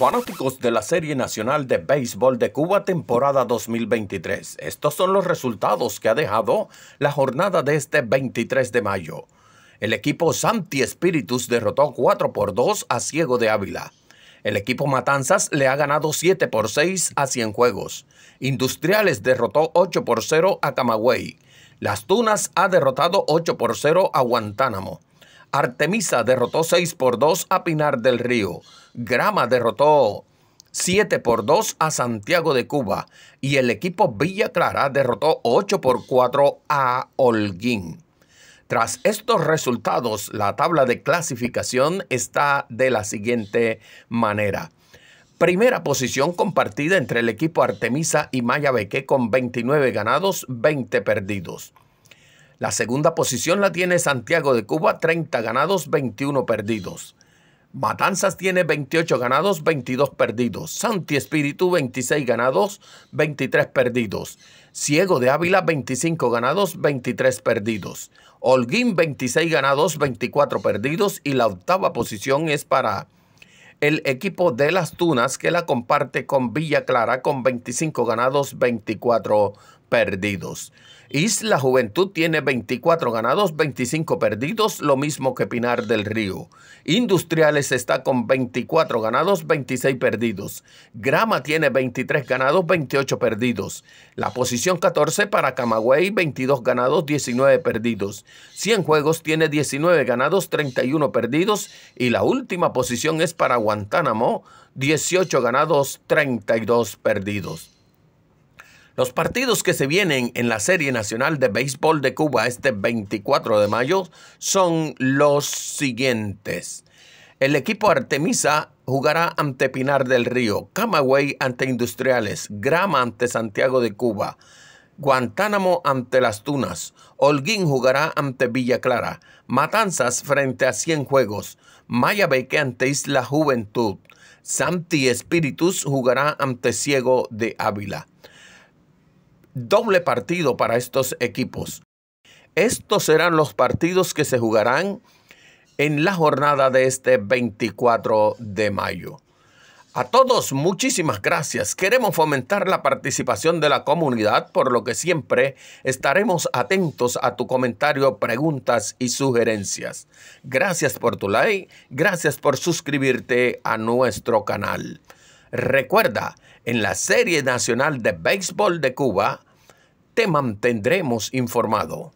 Fanáticos de la Serie Nacional de Béisbol de Cuba temporada 2023, estos son los resultados que ha dejado la jornada de este 23 de mayo. El equipo Santi Espíritus derrotó 4 por 2 a Ciego de Ávila. El equipo Matanzas le ha ganado 7 por 6 a Juegos. Industriales derrotó 8 por 0 a Camagüey. Las Tunas ha derrotado 8 por 0 a Guantánamo. Artemisa derrotó 6 por 2 a Pinar del Río. Grama derrotó 7 por 2 a Santiago de Cuba. Y el equipo Villa Clara derrotó 8 por 4 a Holguín. Tras estos resultados, la tabla de clasificación está de la siguiente manera. Primera posición compartida entre el equipo Artemisa y Mayabeque con 29 ganados, 20 perdidos. La segunda posición la tiene Santiago de Cuba, 30 ganados, 21 perdidos. Matanzas tiene 28 ganados, 22 perdidos. Santi Espíritu 26 ganados, 23 perdidos. Ciego de Ávila 25 ganados, 23 perdidos. Holguín 26 ganados, 24 perdidos. Y la octava posición es para el equipo de las Tunas que la comparte con Villa Clara con 25 ganados, 24 perdidos. Isla Juventud tiene 24 ganados, 25 perdidos, lo mismo que Pinar del Río. Industriales está con 24 ganados, 26 perdidos. Grama tiene 23 ganados, 28 perdidos. La posición 14 para Camagüey, 22 ganados, 19 perdidos. Cien juegos tiene 19 ganados, 31 perdidos. Y la última posición es para Guantánamo, 18 ganados, 32 perdidos. Los partidos que se vienen en la Serie Nacional de Béisbol de Cuba este 24 de mayo son los siguientes. El equipo Artemisa jugará ante Pinar del Río, Camagüey ante Industriales, Grama ante Santiago de Cuba, Guantánamo ante Las Tunas, Holguín jugará ante Villa Clara, Matanzas frente a Juegos. Mayabeque ante Isla Juventud, Santi Espíritus jugará ante Ciego de Ávila doble partido para estos equipos. Estos serán los partidos que se jugarán en la jornada de este 24 de mayo. A todos, muchísimas gracias. Queremos fomentar la participación de la comunidad, por lo que siempre estaremos atentos a tu comentario, preguntas y sugerencias. Gracias por tu like, gracias por suscribirte a nuestro canal. Recuerda, en la Serie Nacional de Béisbol de Cuba, te mantendremos informado.